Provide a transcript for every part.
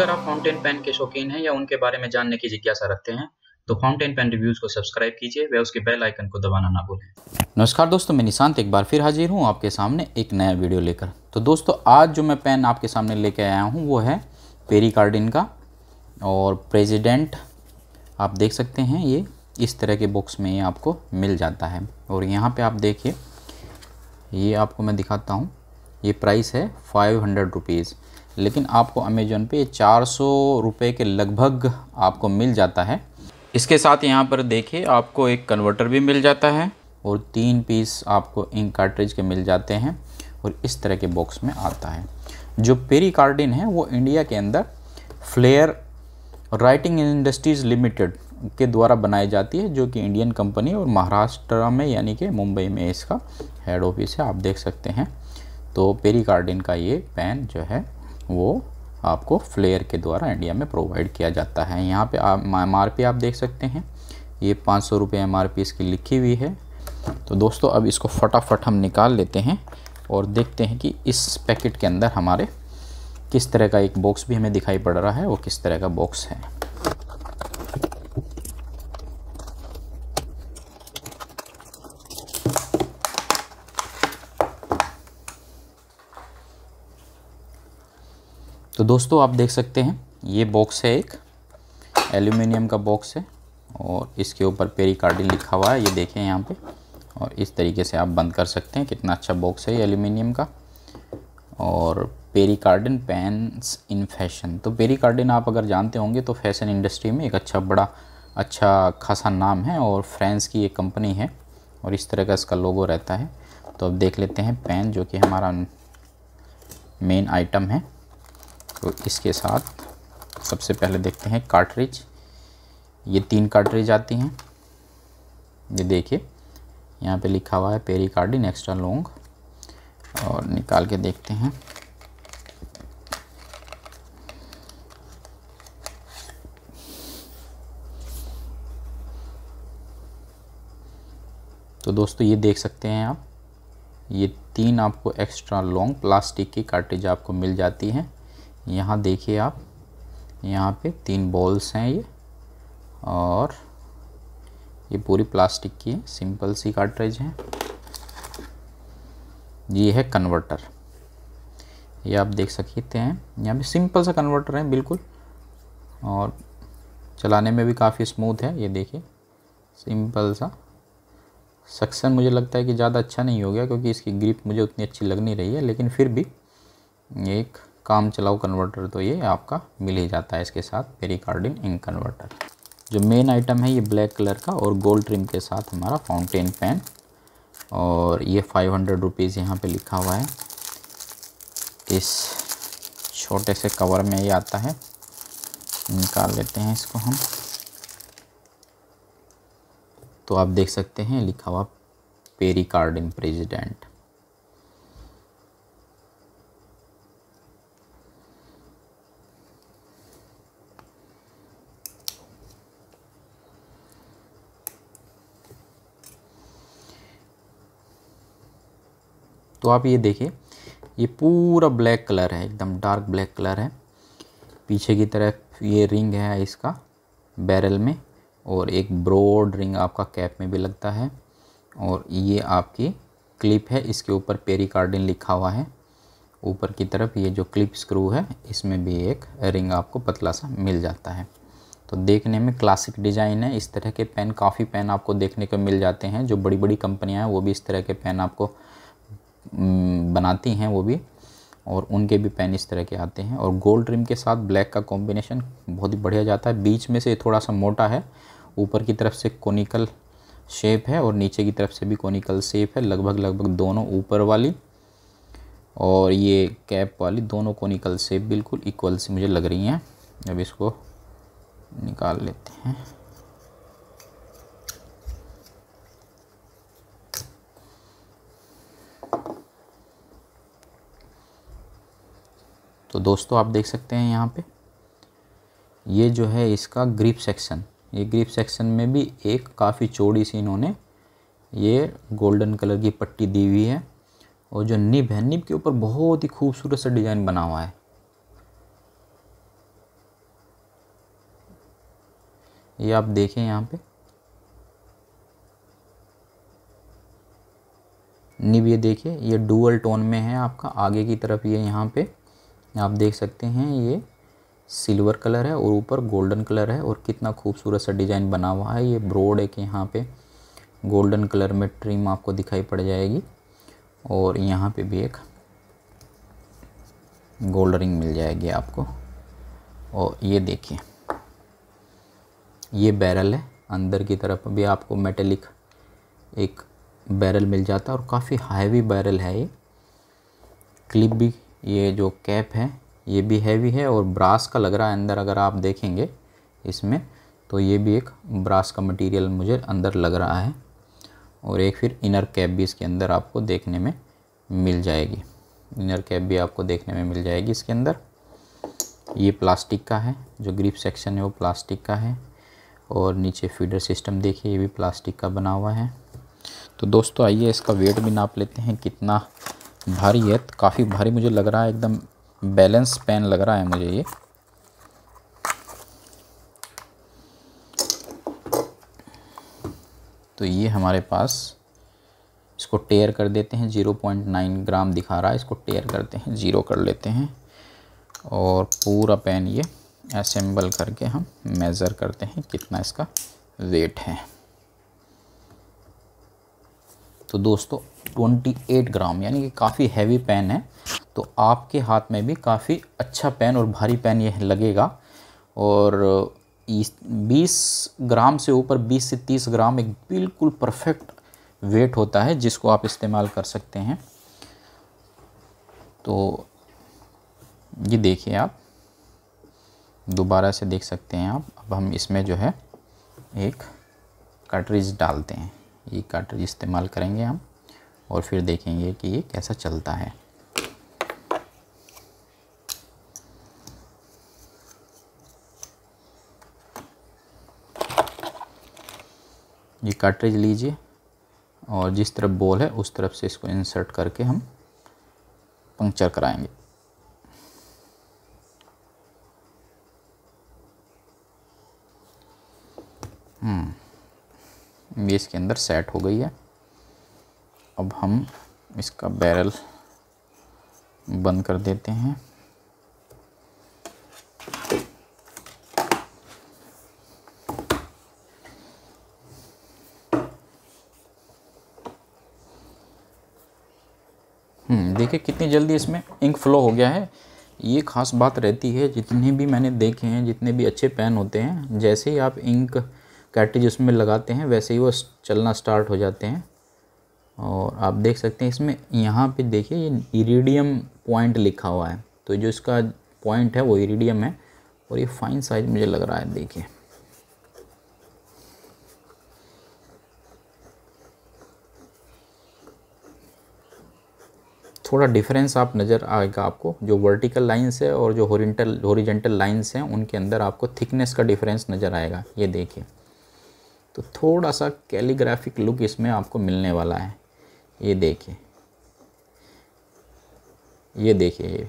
अगर आप fountain pen के शौकीन हैं या उनके बारे में जानने की जिज्ञासा रखते हैं तो फाउंटेन पेन रिव्यूज को सब्सक्राइब कीजिए व उसके बेल आइकन को दबाना ना भूलें नमस्कार दोस्तों मैं निशांत एक बार फिर हाजिर हूँ आपके सामने एक नया वीडियो लेकर तो दोस्तों आज जो मैं पेन आपके सामने लेके आया हूँ वो है पेरी कार्डिन का और प्रेजिडेंट आप देख सकते हैं ये इस तरह के बॉक्स में ये आपको मिल जाता है और यहाँ पे आप देखिए ये आपको मैं दिखाता हूँ ये प्राइस है फाइव हंड्रेड रुपीज़ लेकिन आपको अमेजोन पे चार सौ रुपये के लगभग आपको मिल जाता है इसके साथ यहाँ पर देखिए आपको एक कन्वर्टर भी मिल जाता है और तीन पीस आपको इंक कार्ट्रिज के मिल जाते हैं और इस तरह के बॉक्स में आता है जो पेरी कार्डिन है वो इंडिया के अंदर फ्लेयर राइटिंग इंडस्ट्रीज़ लिमिटेड के द्वारा बनाई जाती है जो कि इंडियन कंपनी और महाराष्ट्र में यानी कि मुंबई में इसका हेड ऑफिस है आप देख सकते हैं तो पेरिकार्डिन का ये पैन जो है वो आपको फ्लेयर के द्वारा इंडिया में प्रोवाइड किया जाता है यहाँ पे आप एम आप देख सकते हैं ये पाँच सौ रुपये एम इसकी लिखी हुई है तो दोस्तों अब इसको फटाफट हम निकाल लेते हैं और देखते हैं कि इस पैकेट के अंदर हमारे किस तरह का एक बॉक्स भी हमें दिखाई पड़ रहा है और किस तरह का बॉक्स है दोस्तों आप देख सकते हैं ये बॉक्स है एक एल्यूमिनियम का बॉक्स है और इसके ऊपर पेरिकार्डिन लिखा हुआ है ये देखें यहाँ पे और इस तरीके से आप बंद कर सकते हैं कितना अच्छा बॉक्स है ये एल्यूमिनियम का और पेरी कार्डन पैंस इन फैशन तो कार्डन आप अगर जानते होंगे तो फैशन इंडस्ट्री में एक अच्छा बड़ा अच्छा खासा नाम है और फ्रांस की एक कंपनी है और इस तरह का इसका लोगो रहता है तो अब देख लेते हैं पैन जो कि हमारा मेन आइटम है तो इसके साथ सबसे पहले देखते हैं कार्टरेज ये तीन कार्टरेज आती हैं ये देखिए यहाँ पे लिखा हुआ है पेरी कार्डिन एक्स्ट्रा लॉन्ग और निकाल के देखते हैं तो दोस्तों ये देख सकते हैं आप ये तीन आपको एक्स्ट्रा लॉन्ग प्लास्टिक की कार्टेज आपको मिल जाती हैं यहाँ देखिए आप यहाँ पे तीन बॉल्स हैं ये और ये पूरी प्लास्टिक की है सिंपल सी कार्ट्रेज है ये है कन्वर्टर ये आप देख सकते हैं यहाँ पे सिंपल सा कन्वर्टर है बिल्कुल और चलाने में भी काफ़ी स्मूथ है ये देखिए सिंपल सा सक्सन मुझे लगता है कि ज़्यादा अच्छा नहीं हो गया क्योंकि इसकी ग्रिप मुझे उतनी अच्छी लग नहीं रही है लेकिन फिर भी एक काम चलाओ कन्वर्टर तो ये आपका मिल ही जाता है इसके साथ पेरिकार्डिन इंक कन्वर्टर जो मेन आइटम है ये ब्लैक कलर का और गोल्ड ट्रिम के साथ हमारा फाउंटेन पेन और ये फाइव हंड्रेड रुपीज़ यहाँ पर लिखा हुआ है इस छोटे से कवर में ये आता है निकाल लेते हैं इसको हम तो आप देख सकते हैं लिखा हुआ पेरिकार्डिन प्रेजिडेंट तो आप ये देखिए ये पूरा ब्लैक कलर है एकदम डार्क ब्लैक कलर है पीछे की तरफ ये रिंग है इसका बैरल में और एक ब्रॉड रिंग आपका कैप में भी लगता है और ये आपकी क्लिप है इसके ऊपर पेरिकार्डिन लिखा हुआ है ऊपर की तरफ ये जो क्लिप स्क्रू है इसमें भी एक रिंग आपको पतला सा मिल जाता है तो देखने में क्लासिक डिज़ाइन है इस तरह के पेन काफ़ी पेन आपको देखने को मिल जाते हैं जो बड़ी बड़ी कंपनियां हैं वो भी इस तरह के पेन आपको बनाती हैं वो भी और उनके भी पेन इस तरह के आते हैं और गोल्ड रिम के साथ ब्लैक का कॉम्बिनेशन बहुत ही बढ़िया जाता है बीच में से थोड़ा सा मोटा है ऊपर की तरफ से कोनिकल शेप है और नीचे की तरफ से भी कोनिकल शेप है लगभग लगभग दोनों ऊपर वाली और ये कैप वाली दोनों कोनिकल शेप बिल्कुल इक्वल सी मुझे लग रही हैं अब इसको निकाल लेते हैं तो दोस्तों आप देख सकते हैं यहाँ पे ये जो है इसका ग्रिप सेक्शन ये ग्रिप सेक्शन में भी एक काफ़ी चौड़ी सी इन्होंने ये गोल्डन कलर की पट्टी दी हुई है और जो निब है निब के ऊपर बहुत ही खूबसूरत सा डिज़ाइन बना हुआ है ये आप देखें यहाँ पे निब ये देखिए ये डुअल टोन में है आपका आगे की तरफ ये यहाँ पे आप देख सकते हैं ये सिल्वर कलर है और ऊपर गोल्डन कलर है और कितना खूबसूरत सा डिज़ाइन बना हुआ है ये ब्रोड है कि यहाँ पे गोल्डन कलर में ट्रिम आपको दिखाई पड़ जाएगी और यहाँ पे भी एक गोल्ड रिंग मिल जाएगी आपको और ये देखिए ये बैरल है अंदर की तरफ भी आपको मेटेलिक एक बैरल मिल जाता है और काफ़ी हैवी बैरल है ये क्लिप भी ये जो कैप है ये भी हैवी है और ब्रास का लग रहा है अंदर अगर आप देखेंगे इसमें तो ये भी एक ब्रास का मटेरियल मुझे अंदर लग रहा है और एक फिर इनर कैप भी इसके अंदर आपको देखने में मिल जाएगी इनर कैप भी आपको देखने में मिल जाएगी इसके अंदर ये प्लास्टिक का है जो ग्रिप सेक्शन है वो प्लास्टिक का है और नीचे फीडर सिस्टम देखिए ये भी प्लास्टिक का बना हुआ है तो दोस्तों आइए इसका वेट भी नाप लेते हैं कितना भारी है काफ़ी भारी मुझे लग रहा है एकदम बैलेंस पेन लग रहा है मुझे ये तो ये हमारे पास इसको टेयर कर देते हैं 0.9 ग्राम दिखा रहा है इसको टेयर करते हैं ज़ीरो कर लेते हैं और पूरा पेन ये असेंबल करके हम मेज़र करते हैं कितना इसका वेट है तो दोस्तों 28 ग्राम यानी कि काफ़ी हैवी पेन है तो आपके हाथ में भी काफ़ी अच्छा पेन और भारी पेन ये लगेगा और 20 ग्राम से ऊपर 20 से 30 ग्राम एक बिल्कुल परफेक्ट वेट होता है जिसको आप इस्तेमाल कर सकते हैं तो ये देखिए आप दोबारा से देख सकते हैं आप अब हम इसमें जो है एक कटरेज डालते हैं ये कटरेज इस्तेमाल करेंगे हम और फिर देखेंगे कि ये कैसा चलता है ये कार्ट्रिज लीजिए और जिस तरफ बॉल है उस तरफ से इसको इंसर्ट करके हम पंक्चर कराएंगे हम्म, ये इसके अंदर सेट हो गई है अब हम इसका बैरल बंद कर देते हैं हम्म, देखिए कितनी जल्दी इसमें इंक फ्लो हो गया है ये खास बात रहती है जितने भी मैंने देखे हैं जितने भी अच्छे पेन होते हैं जैसे ही आप इंक कैटेज उसमें लगाते हैं वैसे ही वो चलना स्टार्ट हो जाते हैं और आप देख सकते हैं इसमें यहाँ पे देखिए ये इरीडियम पॉइंट लिखा हुआ है तो जो इसका पॉइंट है वो इरीडियम है और ये फाइन साइज मुझे लग रहा है देखिए थोड़ा डिफरेंस आप नज़र आएगा आपको जो वर्टिकल लाइंस है और जो होरिजेंटल हॉरिजेंटल लाइंस हैं उनके अंदर आपको थिकनेस का डिफरेंस नज़र आएगा ये देखिए तो थोड़ा सा कैलीग्राफिक लुक इसमें आपको मिलने वाला है ये देखिए ये देखिए ये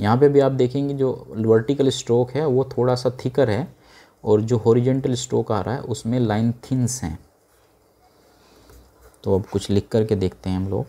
यहाँ पे भी आप देखेंगे जो वर्टिकल स्ट्रोक है वो थोड़ा सा थिकर है और जो हॉरिजेंटल स्ट्रोक आ रहा है उसमें लाइन थिंस हैं तो अब कुछ लिख करके देखते हैं हम लोग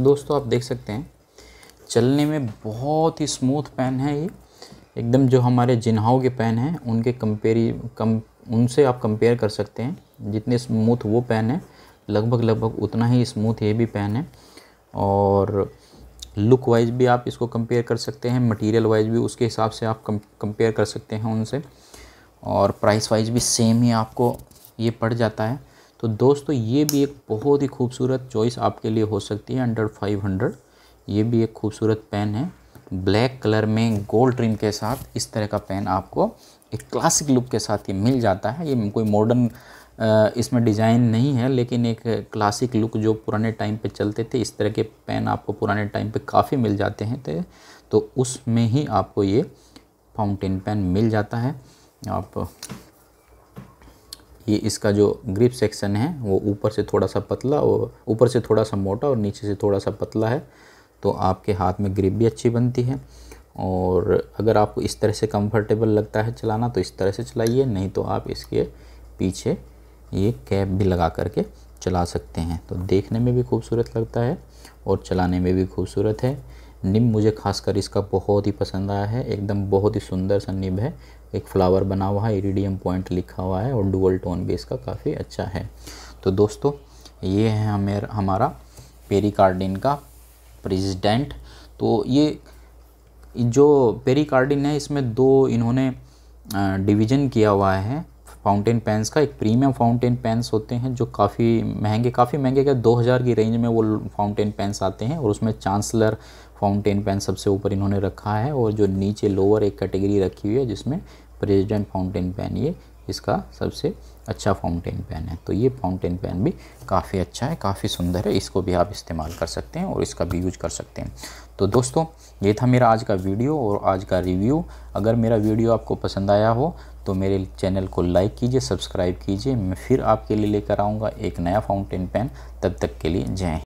तो दोस्तों आप देख सकते हैं चलने में बहुत ही स्मूथ पेन है ये एकदम जो हमारे जिन्हाओ के पेन हैं उनके कंपेरी कम उनसे आप कंपेयर कर सकते हैं जितने स्मूथ वो पेन है लगभग लगभग उतना ही स्मूथ ये भी पेन है और लुक वाइज भी आप इसको कंपेयर कर सकते हैं मटेरियल वाइज भी उसके हिसाब से आप कंपेयर कर सकते हैं उनसे और प्राइस वाइज भी सेम ही आपको ये पड़ जाता है तो दोस्तों ये भी एक बहुत ही खूबसूरत चॉइस आपके लिए हो सकती है अंडर फाइव हंड्रेड ये भी एक खूबसूरत पेन है ब्लैक कलर में गोल्ड रिम के साथ इस तरह का पेन आपको एक क्लासिक लुक के साथ ये मिल जाता है ये कोई मॉडर्न इसमें डिज़ाइन नहीं है लेकिन एक क्लासिक लुक जो पुराने टाइम पे चलते थे इस तरह के पेन आपको पुराने टाइम पे काफ़ी मिल जाते हैं तो तो उसमें ही आपको ये फाउंटेन पेन मिल जाता है आप ये इसका जो ग्रिप सेक्शन है वो ऊपर से थोड़ा सा पतला और ऊपर से थोड़ा सा मोटा और नीचे से थोड़ा सा पतला है तो आपके हाथ में ग्रिप भी अच्छी बनती है और अगर आपको इस तरह से कंफर्टेबल लगता है चलाना तो इस तरह से चलाइए नहीं तो आप इसके पीछे ये कैप भी लगा करके चला सकते हैं तो देखने में भी खूबसूरत लगता है और चलाने में भी खूबसूरत है निब मुझे खासकर इसका बहुत ही पसंद आया है एकदम बहुत ही सुंदर सा निब है एक फ्लावर बना हुआ है इरीडियम पॉइंट लिखा हुआ है और डुअल टोन बेस का काफ़ी अच्छा है तो दोस्तों ये है हमेर हमारा पेरिकार्डिन का प्रेसिडेंट तो ये जो पेरिकार्डिन है इसमें दो इन्होंने डिवीजन किया हुआ है फाउंटेन पेन्स का एक प्रीमियम फाउंटेन पेन्स होते हैं जो काफ़ी महंगे काफ़ी महंगे क्या 2000 की रेंज में वो फाउंटेन पेन्स आते हैं और उसमें चांसलर फाउंटेन पेन सबसे ऊपर इन्होंने रखा है और जो नीचे लोअर एक कैटेगरी रखी हुई है जिसमें प्रेजिडेंट फाउंटेन पेन ये इसका सबसे अच्छा फाउंटेन पेन है तो ये फाउंटेन पेन भी काफ़ी अच्छा है काफ़ी सुंदर है इसको भी आप इस्तेमाल कर सकते हैं और इसका भी यूज कर सकते हैं तो दोस्तों ये था मेरा आज का वीडियो और आज का रिव्यू अगर मेरा वीडियो आपको पसंद आया हो तो मेरे चैनल को लाइक कीजिए सब्सक्राइब कीजिए मैं फिर आपके लिए लेकर आऊँगा एक नया फाउंटेन पेन तब तक के लिए जय